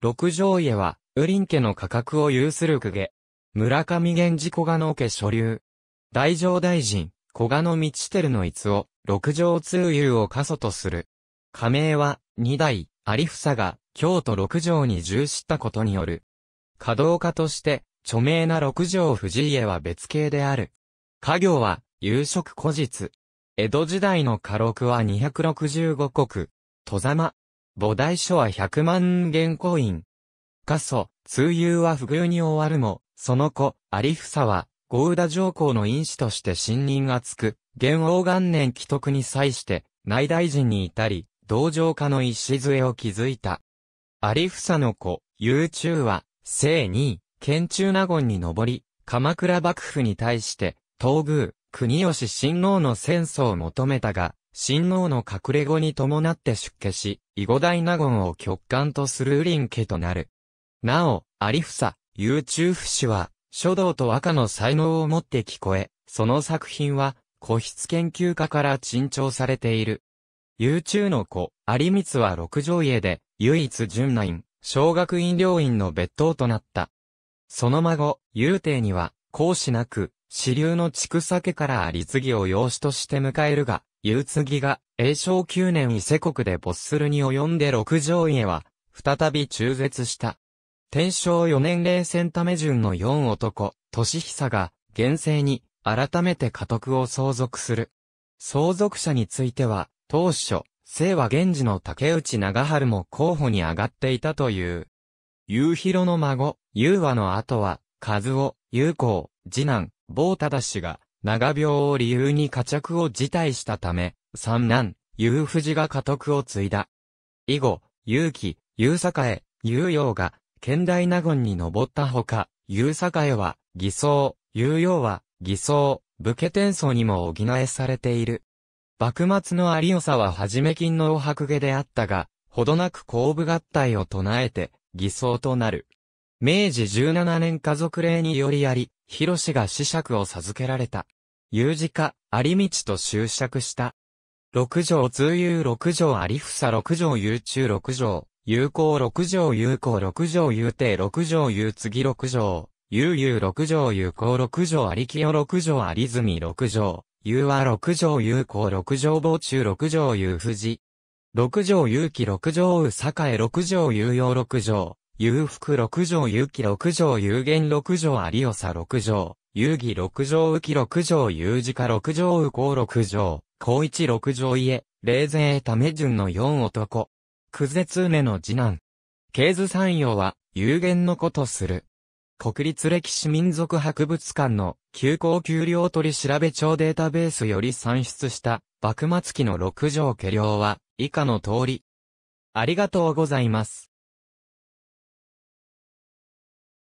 六条家は、ウリン家の価格を有する公家。村上源氏小賀の家所流。大乗大臣、小賀の道照の逸を、六条通遊を過疎とする。加盟は、二代、有房が、京都六条に従したことによる。稼働家として、著名な六条藤家は別系である。家業は、夕食古日。江戸時代の家禄は265国。戸様、母大書は百万元コイン。過疎、通遊は不遇に終わるも、その子、有房は、ゴウダ上皇の因子として信任厚く、元王元年既得に際して、内大臣に至り、同情家の礎を築いた。有房の子、有中は、聖に、県中納言に上り、鎌倉幕府に対して、東宮、国吉親王の戦争を求めたが、親王の隠れ子に伴って出家し、囲碁大納言を極端とするウリン家となる。なお、有房、有中夫氏は、書道と和歌の才能を持って聞こえ、その作品は、古筆研究家から珍重されている。有中の子、有光は六条家で、唯一純男、小学院領院の別当となった。その孫、有帝には、孔子なく、支流の畜酒から有次を養子として迎えるが、夕次が、永正九年伊勢国で没するに及んで六条家は、再び中絶した。天正四年冷戦ため順の四男、俊久が、厳正に、改めて家督を相続する。相続者については、当初、清和源氏の竹内長春も候補に上がっていたという。夕広の孫、夕和の後は、和夫、友光、次男、坊忠氏が、長病を理由に家着を辞退したため、三男、夕藤が家督を継いだ。以後、有紀、坂栄、夕陽が、県大納言に登ったほか、坂栄は、偽装、夕陽は、偽装、武家転送にも補えされている。幕末の有吉ははめ金のお白毛であったが、ほどなく後部合体を唱えて、偽装となる。明治17年家族令によりあり、広志が子爵を授けられた。有事家、有道と就爵した。六条通有六条有房六条有中六条、有効六条有効六条有定六条有次六条、有有六条有効六条有清六条有住六条、有和六条有効六条傍中六条有富士。六条有機六条有栄六条有用六条、裕福六条有機六条有限六条有さ六条、有義六条浮六条有字化六条右行六条、高一六条家、霊前ため順の四男。久絶ねの次男。経図三様は、有限のことする。国立歴史民族博物館の、休校給料取調べ帳データベースより算出した、幕末期の六条家領は、以下の通り。ありがとうございます。